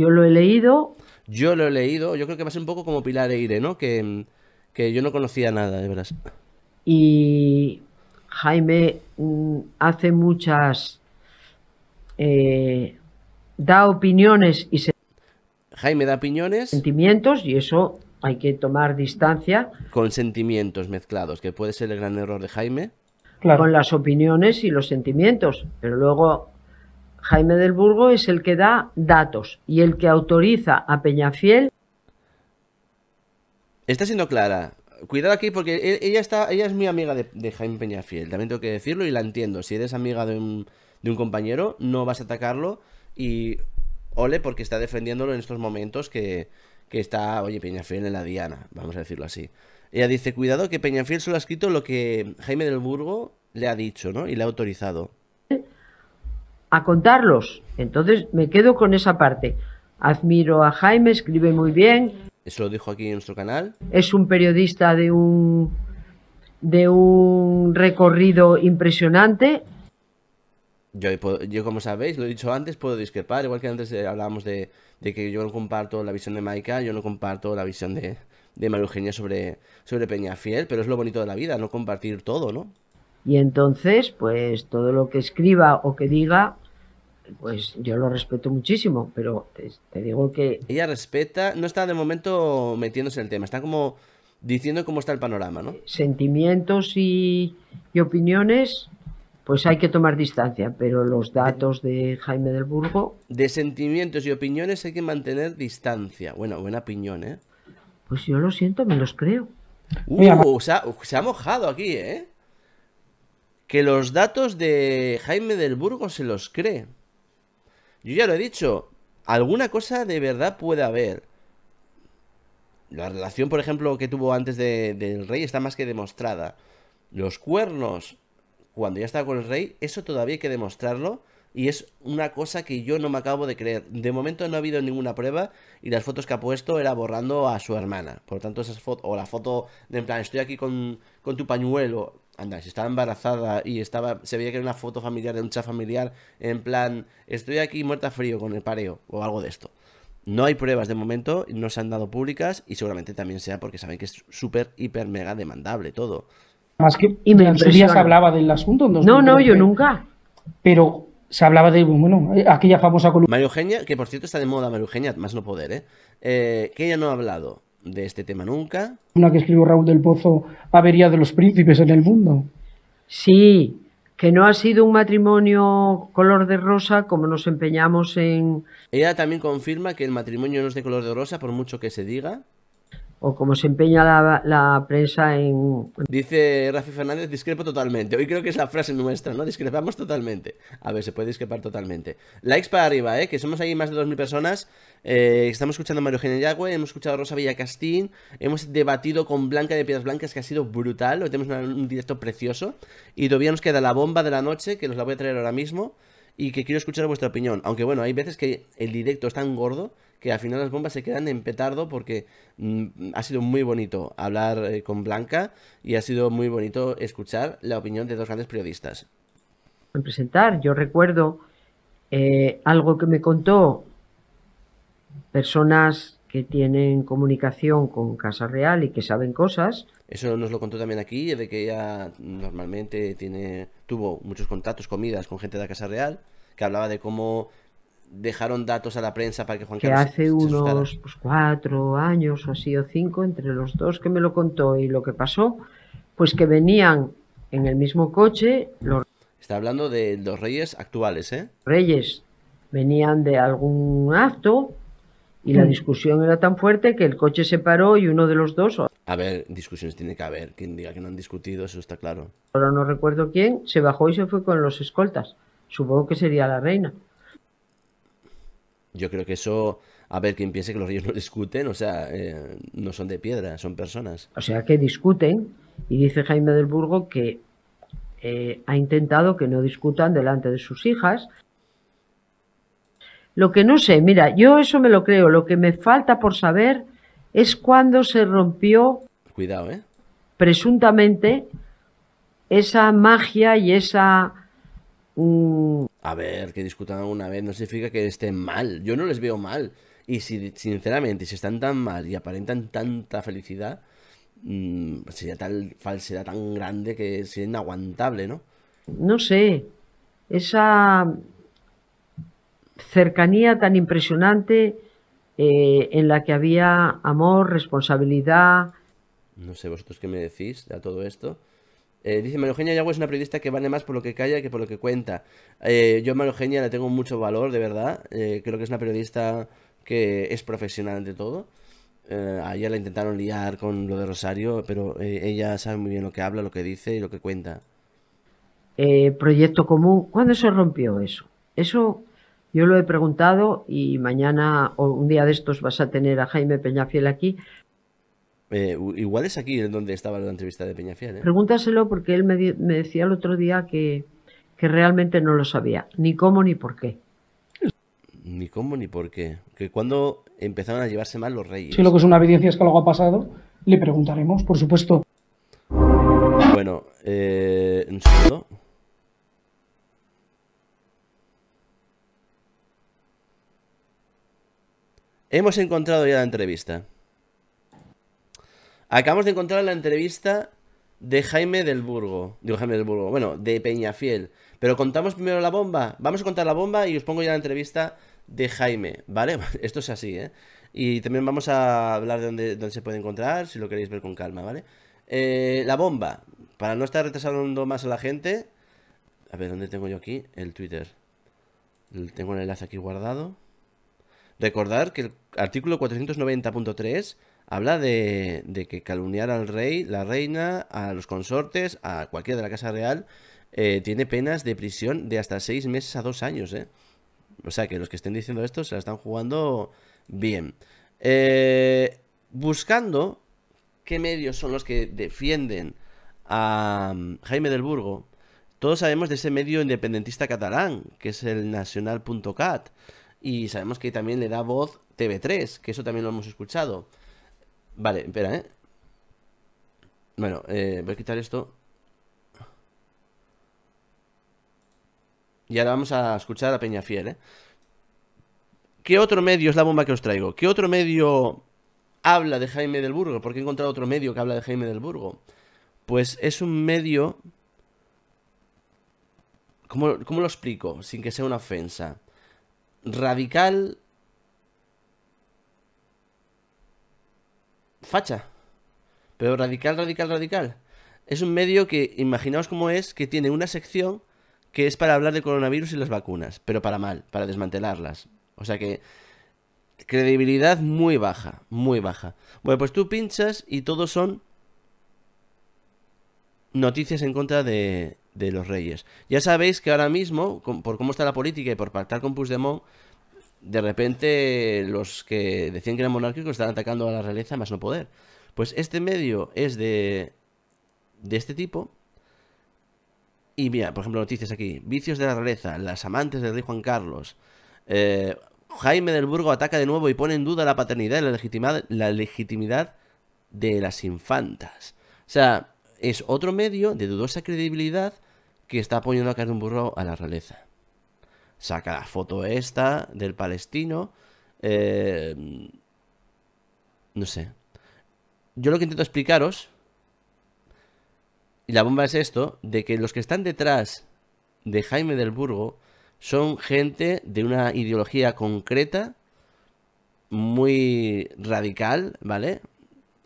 Yo lo he leído. Yo lo he leído. Yo creo que va a ser un poco como Pilar Eire, ¿no? Que, que yo no conocía nada de verdad Y Jaime mm, hace muchas. Eh, da opiniones y se. Jaime da opiniones. Sentimientos, y eso hay que tomar distancia. Con sentimientos mezclados, que puede ser el gran error de Jaime. Con las opiniones y los sentimientos. Pero luego Jaime del Burgo es el que da datos y el que autoriza a Peñafiel. Está siendo clara. Cuidado aquí porque e, ella está, ella es muy amiga de, Jaime Peñafiel, también tengo que decirlo y la entiendo. Si eres amiga de un, compañero, no vas a atacarlo y ole porque está defendiéndolo en estos momentos que, está, oye, Peñafiel en la diana, vamos a decirlo así. Ella dice, cuidado que Peñafiel solo ha escrito lo que Jaime del Burgo le ha dicho, ¿no? Y le ha autorizado a contarlos. Entonces me quedo con esa parte. Admiro a Jaime, escribe muy bien. Eso lo dijo aquí en nuestro canal. Es un periodista de un, de un recorrido impresionante. Yo, yo, como sabéis, lo he dicho antes, puedo discrepar. Igual que antes hablábamos de, que yo no comparto la visión de Maika, yo no comparto la visión de, de María sobre, Peña Fiel. pero es lo bonito de la vida, no compartir todo, ¿no? Y entonces, pues todo lo que escriba o que diga, pues yo lo respeto muchísimo, pero te, digo que... Ella respeta, no está de momento metiéndose en el tema, está como diciendo cómo está el panorama, ¿no? Sentimientos y, y opiniones, pues hay que tomar distancia, pero los datos de Jaime del Burgo... De sentimientos y opiniones hay que mantener distancia. Bueno, buena opinión, ¿eh? Pues yo lo siento, me los creo. Uh, se se ha mojado aquí, ¿eh? que los datos de Jaime del Burgo se los cree. Yo ya lo he dicho, alguna cosa de verdad puede haber. La relación, por ejemplo, que tuvo antes del rey está más que demostrada. Los cuernos, cuando ya estaba con el rey, eso todavía hay que demostrarlo. Y es una cosa que yo no me acabo de creer. De momento no ha habido ninguna prueba y las fotos que ha puesto era borrando a su hermana. Por lo tanto, esas fotos, o la foto de en plan, estoy aquí con, con tu pañuelo, Anda, si estaba embarazada y estaba se veía que era una foto familiar de un chat familiar, en plan, estoy aquí muerta frío con el pareo o algo de esto. No hay pruebas de momento, no se han dado públicas y seguramente también sea porque saben que es súper, hiper, mega demandable todo. Más que y me en día se hablaba del asunto. no, no, yo nunca. Pero se hablaba de, bueno, eh, aquella famosa columna. María Eugenia, que por cierto está de moda María Eugenia, más no poder, ¿eh? eh que ella no ha hablado de este tema nunca. Una que escribió Raúl del Pozo, Avería de los Príncipes en el Mundo. Sí, que no ha sido un matrimonio color de rosa como nos empeñamos en... Ella también confirma que el matrimonio no es de color de rosa por mucho que se diga o como se empeña la, prensa en... Dice Rafi Fernández, discrepo totalmente. Hoy creo que es la frase nuestra, ¿no? Discrepamos totalmente. A ver, se puede discrepar totalmente. Likes para arriba, ¿eh? Que somos ahí más de 2.000 personas. Eh, estamos escuchando a Mario Yagüe, hemos escuchado a Rosa Villacastín, hemos debatido con Blanca de Piedras Blancas, que ha sido brutal. Hoy tenemos un directo precioso. Y todavía nos queda la bomba de la noche, que nos la voy a traer ahora mismo. Y que quiero escuchar vuestra opinión. Aunque bueno, hay veces que el directo es tan gordo que al final las bombas se quedan en petardo porque mm, ha sido muy bonito hablar eh, con Blanca y ha sido muy bonito escuchar la opinión de dos grandes periodistas. En presentar, yo recuerdo eh, algo que me contó personas que tienen comunicación con Casa Real y que saben cosas. Eso nos lo contó también aquí, de que ella normalmente tiene, tuvo muchos contactos, comidas con gente de la Casa Real, que hablaba de cómo dejaron datos a la prensa para que Juan que hace unos pues, cuatro años o así o cinco entre los dos que me lo contó y lo que pasó pues que venían en el mismo coche los está hablando de los reyes actuales eh reyes venían de algún acto y la mm. discusión era tan fuerte que el coche se paró y uno de los dos a ver discusiones tiene que haber quien diga que no han discutido eso está claro ahora no recuerdo quién se bajó y se fue con los escoltas supongo que sería la reina yo creo que eso, a ver, quién piense que los ríos no discuten, o sea, eh, no son de piedra, son personas. O sea, que discuten y dice Jaime del Burgo que eh, ha intentado que no discutan delante de sus hijas. Lo que no sé, mira, yo eso me lo creo, lo que me falta por saber es cuándo se rompió. Cuidado, ¿eh? Presuntamente esa magia y esa mm, a ver, que discutan alguna vez, no significa que estén mal. Yo no les veo mal. Y si, sinceramente, si están tan mal y aparentan tanta felicidad, mm, sería tal falsedad tan grande que sería inaguantable, ¿no? No sé. Esa cercanía tan impresionante eh, en la que había amor, responsabilidad. No sé vosotros qué me decís de todo esto. Eh, dice María Eugenia es una periodista que vale más por lo que calla que por lo que cuenta. Eh, yo a María Eugenia le tengo mucho valor, de verdad. Eh, creo que es una periodista que es profesional de todo. ella la intentaron liar con lo de Rosario, pero ella sabe muy bien lo que habla, lo que dice y lo que cuenta. proyecto común, ¿cuándo se rompió eso? Eso yo lo he preguntado y mañana o un día de estos vas a tener a Jaime Peñafiel aquí eh, igual es aquí donde estaba la entrevista de Peña ¿eh? Pregúntaselo porque él me, decía el otro día que, realmente no lo sabía, ni cómo ni por qué. Ni cómo ni por qué. Que cuando empezaron a llevarse mal los reyes. Si lo que es una evidencia es que algo ha pasado, le preguntaremos, por supuesto. Bueno, eh, Hemos encontrado ya la entrevista. Acabamos de encontrar la entrevista de Jaime del Burgo. Digo Jaime del Burgo, bueno, de Peñafiel. Pero contamos primero la bomba. Vamos a contar la bomba y os pongo ya la entrevista de Jaime, ¿vale? Esto es así, ¿eh? Y también vamos a hablar de dónde, dónde se puede encontrar, si lo queréis ver con calma, ¿vale? Eh, la bomba. Para no estar retrasando más a la gente. A ver, ¿dónde tengo yo aquí? El Twitter. Tengo el enlace aquí guardado. Recordar que el artículo 490.3 habla de, que calumniar al rey, la reina, a los consortes, a cualquiera de la Casa Real, eh, tiene penas de prisión de hasta seis meses a dos años, ¿eh? O sea que los que estén diciendo esto se la están jugando bien. Eh, buscando qué medios son los que defienden a mm, Jaime del Burgo, todos sabemos de ese medio independentista catalán, que es el nacional.cat, y sabemos que también le da voz TV3, que eso también lo hemos escuchado. Vale, espera, ¿eh? Bueno, eh, voy a quitar esto. Y ahora vamos a escuchar a Peña Fiel, ¿eh? ¿Qué otro medio es la bomba que os traigo? ¿Qué otro medio habla de Jaime del Burgo? Porque he encontrado otro medio que habla de Jaime del Burgo. Pues es un medio... ¿Cómo, cómo lo explico? Sin que sea una ofensa. Radical facha. Pero radical, radical, radical. Es un medio que, imaginaos cómo es, que tiene una sección que es para hablar de coronavirus y las vacunas, pero para mal, para desmantelarlas. O sea que credibilidad muy baja, muy baja. Bueno, pues tú pinchas y todo son noticias en contra de, de los reyes. Ya sabéis que ahora mismo, por cómo está la política y por pactar con Puigdemont, de repente los que decían que eran monárquicos están atacando a la realeza más no poder. Pues este medio es de, de este tipo. Y mira, por ejemplo, noticias aquí. Vicios de la realeza, las amantes del rey Juan Carlos. Eh, Jaime del Burgo ataca de nuevo y pone en duda la paternidad y la legitimidad, de las infantas. O sea, es otro medio de dudosa credibilidad que está apoyando a Burro a la realeza saca la foto esta del palestino. Eh, no sé. Yo lo que intento explicaros, y la bomba es esto, de que los que están detrás de Jaime del Burgo son gente de una ideología concreta, muy radical, ¿vale?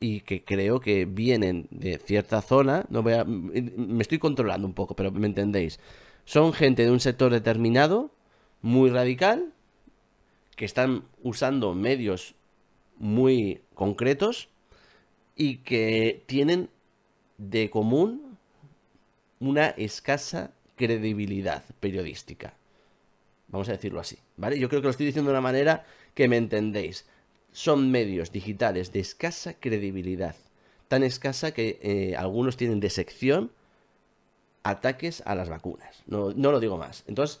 y que creo que vienen de cierta zona, no me estoy controlando un poco, pero me entendéis. Son gente de un sector determinado muy radical, que están usando medios muy concretos y que tienen de común una escasa credibilidad periodística. Vamos a decirlo así, ¿vale? Yo creo que lo estoy diciendo de una manera que me entendéis. Son medios digitales de escasa credibilidad, tan escasa que eh, algunos tienen de sección ataques a las vacunas. No, no lo digo más. Entonces,